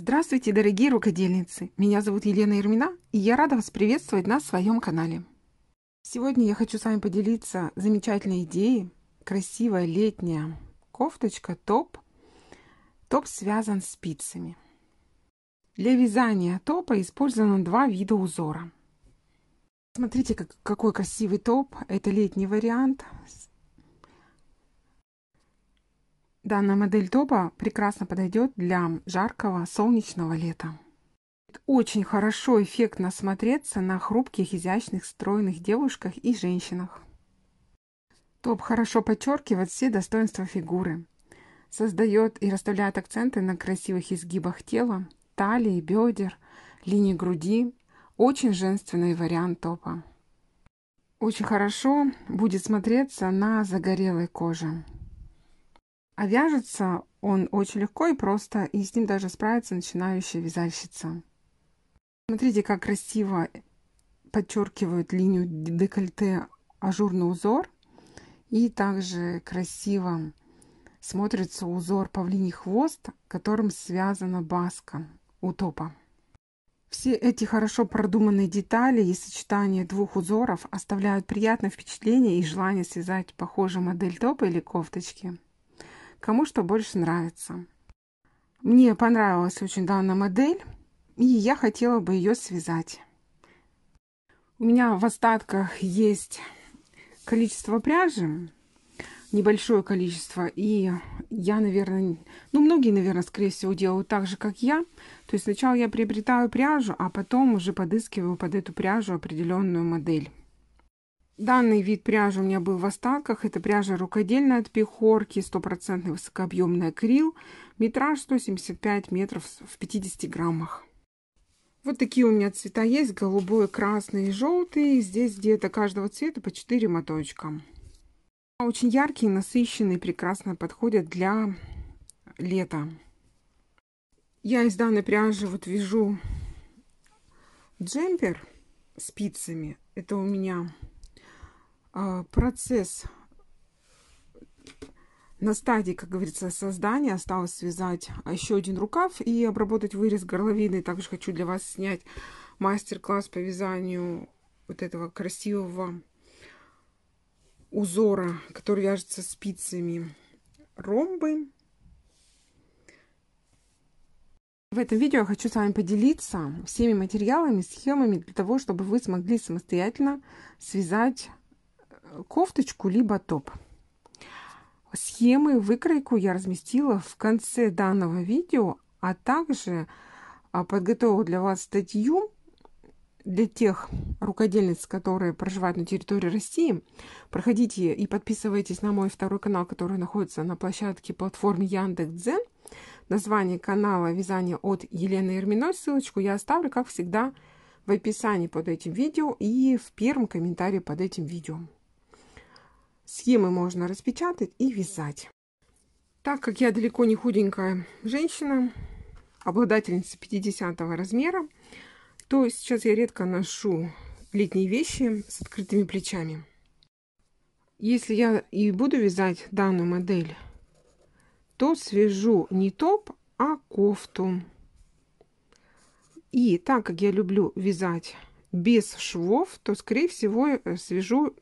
Здравствуйте, дорогие рукодельницы! Меня зовут Елена Ермина, и я рада вас приветствовать на своем канале. Сегодня я хочу с вами поделиться замечательной идеей. Красивая летняя кофточка, топ. Топ связан с спицами. Для вязания топа использовано два вида узора. Смотрите, какой красивый топ. Это летний вариант Данная модель топа прекрасно подойдет для жаркого солнечного лета. Очень хорошо эффектно смотреться на хрупких, изящных, стройных девушках и женщинах. Топ хорошо подчеркивает все достоинства фигуры. Создает и расставляет акценты на красивых изгибах тела, талии, бедер, линии груди. Очень женственный вариант топа. Очень хорошо будет смотреться на загорелой коже. А вяжется он очень легко и просто, и с ним даже справится начинающая вязальщица. Смотрите, как красиво подчеркивают линию декольте ажурный узор. И также красиво смотрится узор павлиний хвост, которым связана баска у топа. Все эти хорошо продуманные детали и сочетание двух узоров оставляют приятное впечатление и желание связать похожую модель топа или кофточки кому что больше нравится. Мне понравилась очень данная модель, и я хотела бы ее связать. У меня в остатках есть количество пряжи, небольшое количество, и я, наверное, ну, многие, наверное, скорее всего, делают так же, как я. То есть сначала я приобретаю пряжу, а потом уже подыскиваю под эту пряжу определенную модель. Данный вид пряжи у меня был в остатках. Это пряжа рукодельная от пехорки, стопроцентный высокообъемный акрил. Метраж 175 метров в 50 граммах. Вот такие у меня цвета есть. Голубой, красный и желтый. Здесь где-то каждого цвета по 4 моточка. Очень яркие, насыщенные, прекрасно подходят для лета. Я из данной пряжи вот вяжу джемпер спицами. Это у меня а, процесс на стадии, как говорится, создания осталось связать еще один рукав и обработать вырез горловины. Также хочу для вас снять мастер-класс по вязанию вот этого красивого узора, который вяжется спицами ромбы. В этом видео я хочу с вами поделиться всеми материалами, схемами для того, чтобы вы смогли самостоятельно связать кофточку, либо топ. Схемы, выкройку я разместила в конце данного видео, а также а, подготовила для вас статью для тех рукодельниц, которые проживают на территории России. Проходите и подписывайтесь на мой второй канал, который находится на площадке платформы Яндекс.Дзен. Название канала «Вязание от Елены Ерминой». Ссылочку я оставлю, как всегда, в описании под этим видео и в первом комментарии под этим видео. Схемы можно распечатать и вязать. Так как я далеко не худенькая женщина, обладательница 50 размера, то сейчас я редко ношу летние вещи с открытыми плечами. Если я и буду вязать данную модель, то свяжу не топ, а кофту. И так как я люблю вязать без швов, то, скорее всего, свяжу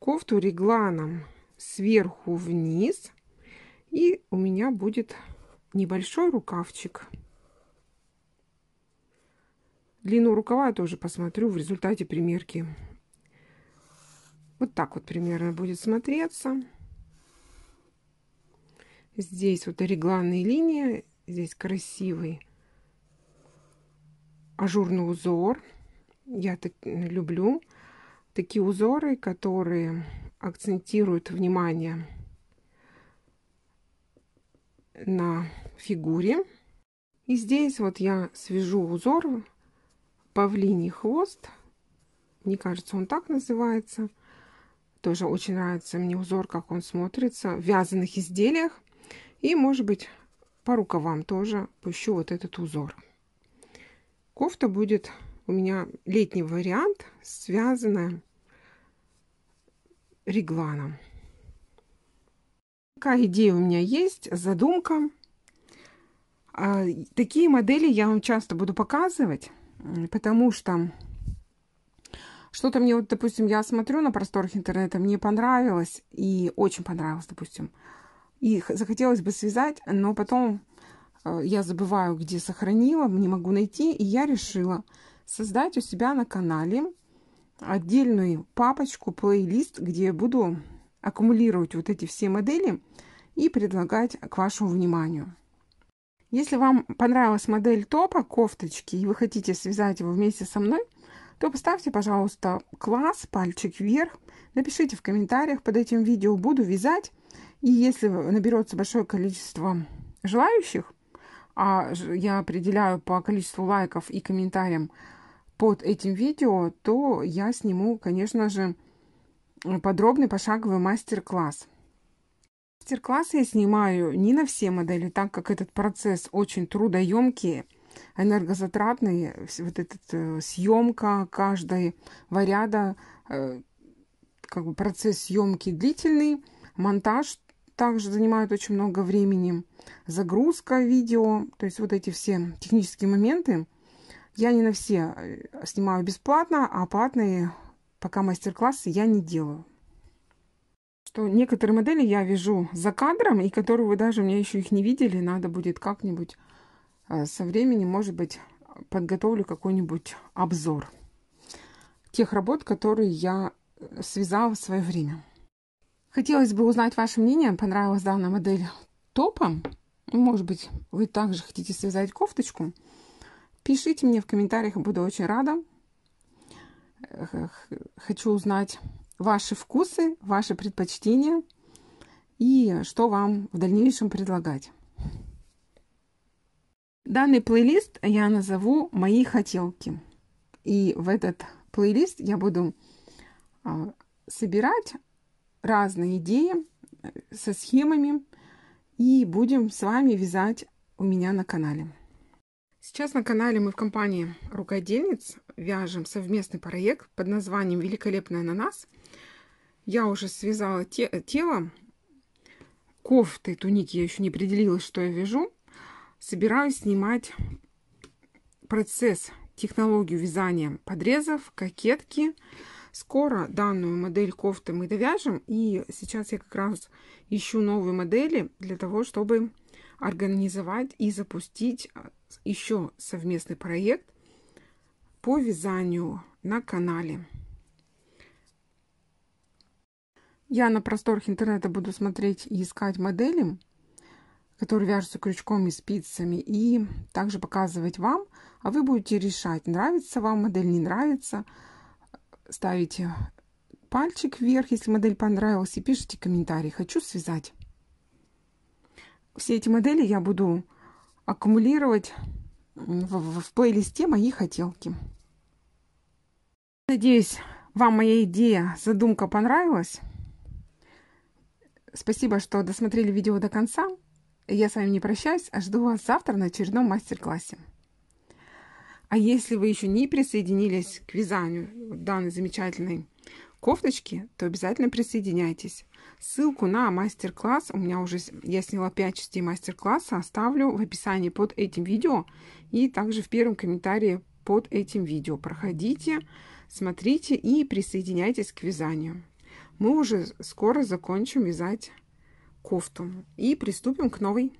кофту регланом сверху вниз. И у меня будет небольшой рукавчик. Длину рукава я тоже посмотрю в результате примерки. Вот так вот примерно будет смотреться. Здесь вот регланные линии. Здесь красивый ажурный узор. Я так люблю такие узоры, которые акцентируют внимание на фигуре. И здесь вот я свяжу узор павлиний хвост. Мне кажется, он так называется. Тоже очень нравится мне узор, как он смотрится в вязаных изделиях. И, может быть, по рукавам тоже пущу вот этот узор. Кофта будет у меня летний вариант, связанная регланом. Такая идея у меня есть, задумка. А, такие модели я вам часто буду показывать, потому что что-то мне, вот, допустим, я смотрю на просторах интернета, мне понравилось, и очень понравилось, допустим, и захотелось бы связать, но потом э, я забываю, где сохранила, не могу найти, и я решила, создать у себя на канале отдельную папочку, плейлист, где я буду аккумулировать вот эти все модели и предлагать к вашему вниманию. Если вам понравилась модель топа, кофточки, и вы хотите связать его вместе со мной, то поставьте, пожалуйста, класс, пальчик вверх, напишите в комментариях под этим видео, буду вязать. И если наберется большое количество желающих, а я определяю по количеству лайков и комментариям, под этим видео, то я сниму, конечно же, подробный пошаговый мастер-класс. Мастер-классы я снимаю не на все модели, так как этот процесс очень трудоемкий, энергозатратный. Вот эта э, съемка каждой варяда, э, как бы процесс съемки длительный, монтаж также занимает очень много времени, загрузка видео, то есть вот эти все технические моменты – я не на все э, снимаю бесплатно, а платные пока мастер-классы я не делаю. Что некоторые модели я вяжу за кадром, и которые вы даже у меня еще их не видели, надо будет как-нибудь э, со временем, может быть, подготовлю какой-нибудь обзор тех работ, которые я э, связала в свое время. Хотелось бы узнать ваше мнение, понравилась данная модель топом. Может быть, вы также хотите связать кофточку. Пишите мне в комментариях, буду очень рада. Хочу узнать ваши вкусы, ваши предпочтения и что вам в дальнейшем предлагать. Данный плейлист я назову «Мои хотелки». И в этот плейлист я буду а, собирать разные идеи э, со схемами и будем с вами вязать у меня на канале. Сейчас на канале мы в компании Рукодельниц вяжем совместный проект под названием «Великолепный ананас». Я уже связала те тело, кофты, туники, я еще не определилась, что я вяжу. Собираюсь снимать процесс, технологию вязания подрезов, кокетки. Скоро данную модель кофты мы довяжем, и сейчас я как раз ищу новые модели для того, чтобы организовать и запустить еще совместный проект по вязанию на канале. Я на просторах интернета буду смотреть и искать модели, которые вяжутся крючком и спицами, и также показывать вам, а вы будете решать, нравится вам модель, не нравится. Ставите пальчик вверх, если модель понравилась, и пишите комментарий «Хочу связать». Все эти модели я буду аккумулировать в, в плейлисте мои хотелки. Надеюсь, вам моя идея, задумка понравилась. Спасибо, что досмотрели видео до конца. Я с вами не прощаюсь, а жду вас завтра на очередном мастер-классе. А если вы еще не присоединились к вязанию данной замечательной кофточки, то обязательно присоединяйтесь. Ссылку на мастер-класс, у меня уже, я сняла 5 частей мастер-класса, оставлю в описании под этим видео и также в первом комментарии под этим видео. Проходите, смотрите и присоединяйтесь к вязанию. Мы уже скоро закончим вязать кофту и приступим к новой.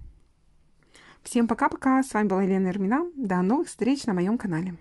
Всем пока-пока, с вами была Елена Эрмина, до новых встреч на моем канале.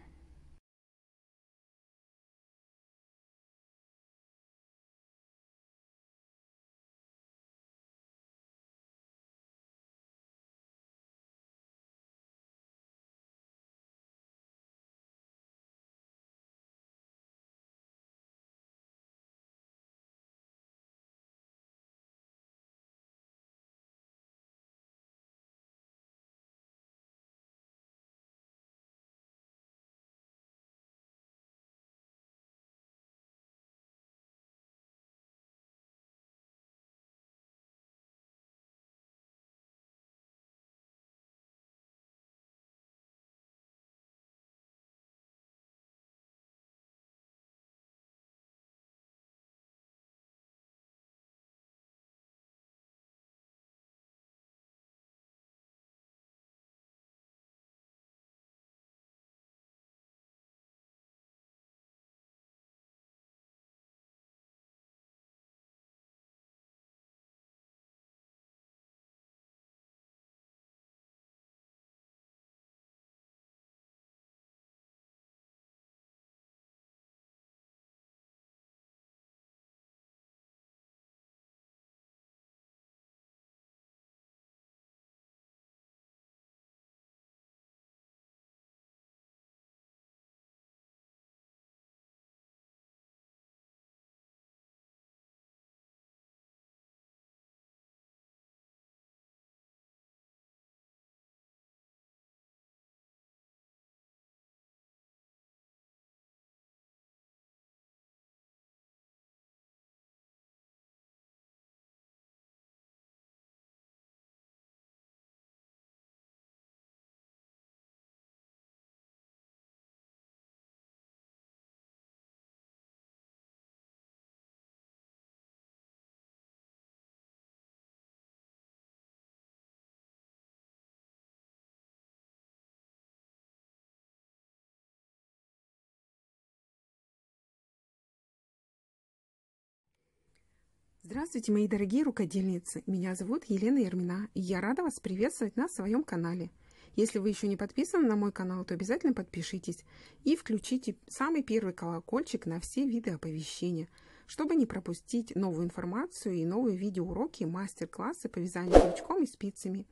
Здравствуйте, мои дорогие рукодельницы! Меня зовут Елена Ермина, и я рада вас приветствовать на своем канале. Если вы еще не подписаны на мой канал, то обязательно подпишитесь и включите самый первый колокольчик на все виды оповещения, чтобы не пропустить новую информацию и новые видеоуроки, мастер-классы по вязанию крючком и спицами.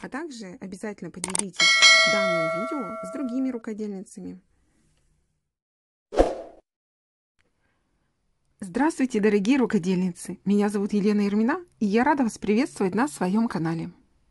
А также обязательно поделитесь данным видео с другими рукодельницами. Здравствуйте, дорогие рукодельницы! Меня зовут Елена Ермина, и я рада вас приветствовать на своем канале.